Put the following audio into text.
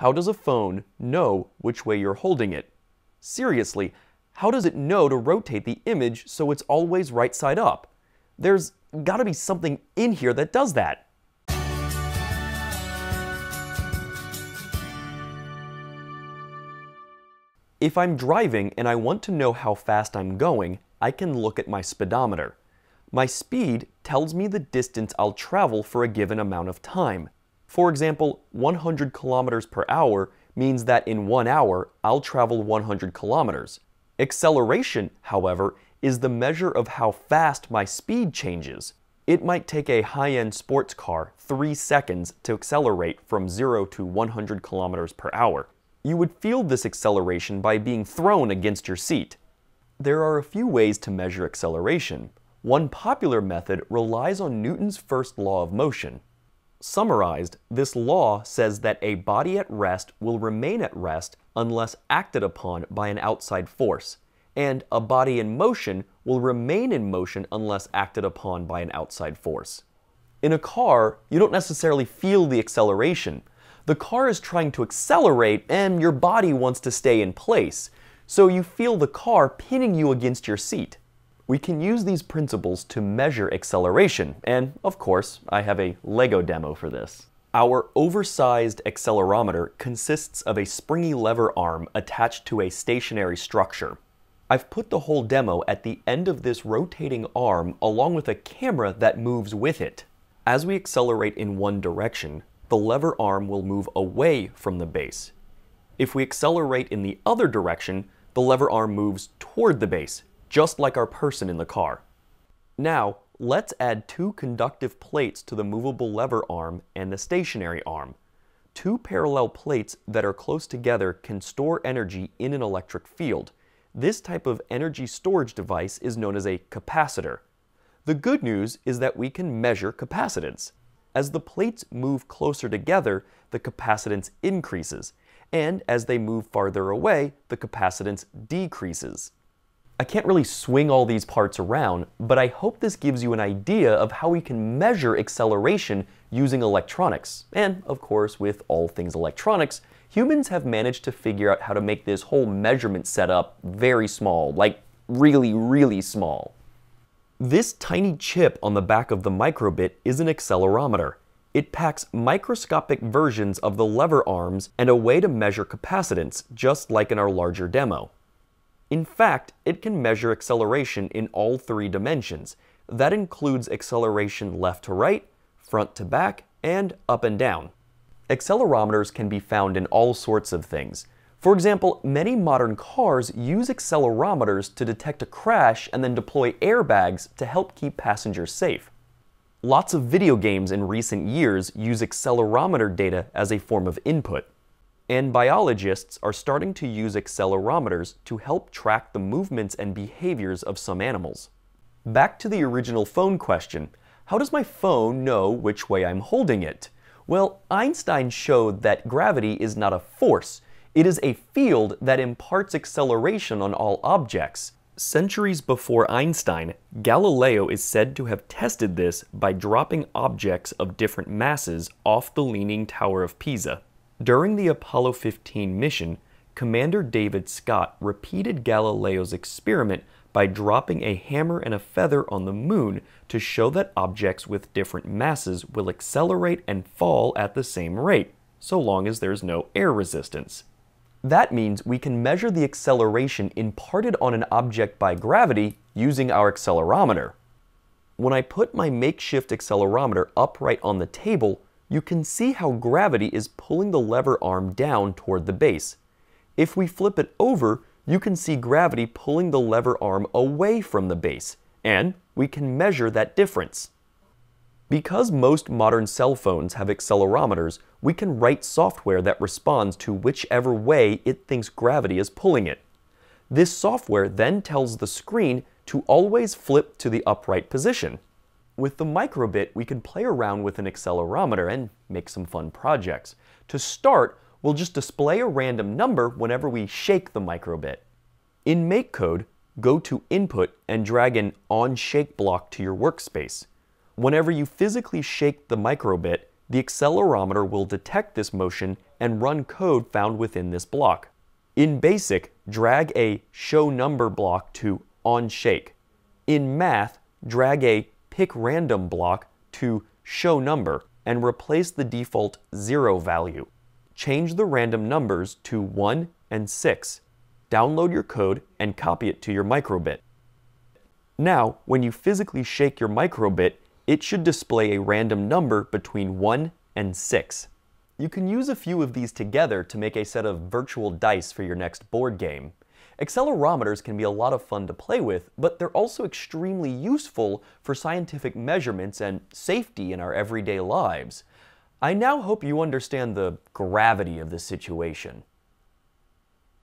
How does a phone know which way you're holding it? Seriously, how does it know to rotate the image so it's always right side up? There's gotta be something in here that does that. If I'm driving and I want to know how fast I'm going, I can look at my speedometer. My speed tells me the distance I'll travel for a given amount of time. For example, 100 kilometers per hour means that in one hour, I'll travel 100 kilometers. Acceleration, however, is the measure of how fast my speed changes. It might take a high-end sports car three seconds to accelerate from 0 to 100 kilometers per hour. You would feel this acceleration by being thrown against your seat. There are a few ways to measure acceleration. One popular method relies on Newton's first law of motion, Summarized, this law says that a body at rest will remain at rest unless acted upon by an outside force, and a body in motion will remain in motion unless acted upon by an outside force. In a car, you don't necessarily feel the acceleration. The car is trying to accelerate and your body wants to stay in place, so you feel the car pinning you against your seat. We can use these principles to measure acceleration, and of course, I have a LEGO demo for this. Our oversized accelerometer consists of a springy lever arm attached to a stationary structure. I've put the whole demo at the end of this rotating arm along with a camera that moves with it. As we accelerate in one direction, the lever arm will move away from the base. If we accelerate in the other direction, the lever arm moves toward the base, just like our person in the car. Now, let's add two conductive plates to the movable lever arm and the stationary arm. Two parallel plates that are close together can store energy in an electric field. This type of energy storage device is known as a capacitor. The good news is that we can measure capacitance. As the plates move closer together, the capacitance increases, and as they move farther away, the capacitance decreases. I can't really swing all these parts around, but I hope this gives you an idea of how we can measure acceleration using electronics. And, of course, with all things electronics, humans have managed to figure out how to make this whole measurement setup very small, like really, really small. This tiny chip on the back of the microbit is an accelerometer. It packs microscopic versions of the lever arms and a way to measure capacitance, just like in our larger demo. In fact, it can measure acceleration in all three dimensions. That includes acceleration left to right, front to back, and up and down. Accelerometers can be found in all sorts of things. For example, many modern cars use accelerometers to detect a crash and then deploy airbags to help keep passengers safe. Lots of video games in recent years use accelerometer data as a form of input. And biologists are starting to use accelerometers to help track the movements and behaviors of some animals. Back to the original phone question, how does my phone know which way I'm holding it? Well, Einstein showed that gravity is not a force, it is a field that imparts acceleration on all objects. Centuries before Einstein, Galileo is said to have tested this by dropping objects of different masses off the Leaning Tower of Pisa. During the Apollo 15 mission, Commander David Scott repeated Galileo's experiment by dropping a hammer and a feather on the moon to show that objects with different masses will accelerate and fall at the same rate, so long as there's no air resistance. That means we can measure the acceleration imparted on an object by gravity using our accelerometer. When I put my makeshift accelerometer upright on the table, you can see how gravity is pulling the lever arm down toward the base. If we flip it over, you can see gravity pulling the lever arm away from the base, and we can measure that difference. Because most modern cell phones have accelerometers, we can write software that responds to whichever way it thinks gravity is pulling it. This software then tells the screen to always flip to the upright position. With the microbit, we can play around with an accelerometer and make some fun projects. To start, we'll just display a random number whenever we shake the microbit. In MakeCode, go to Input and drag an OnShake block to your workspace. Whenever you physically shake the microbit, the accelerometer will detect this motion and run code found within this block. In BASIC, drag a show number block to onShake. In Math, drag a pick random block to show number and replace the default zero value. Change the random numbers to one and six. Download your code and copy it to your microbit. Now, when you physically shake your microbit, it should display a random number between one and six. You can use a few of these together to make a set of virtual dice for your next board game. Accelerometers can be a lot of fun to play with, but they're also extremely useful for scientific measurements and safety in our everyday lives. I now hope you understand the gravity of the situation.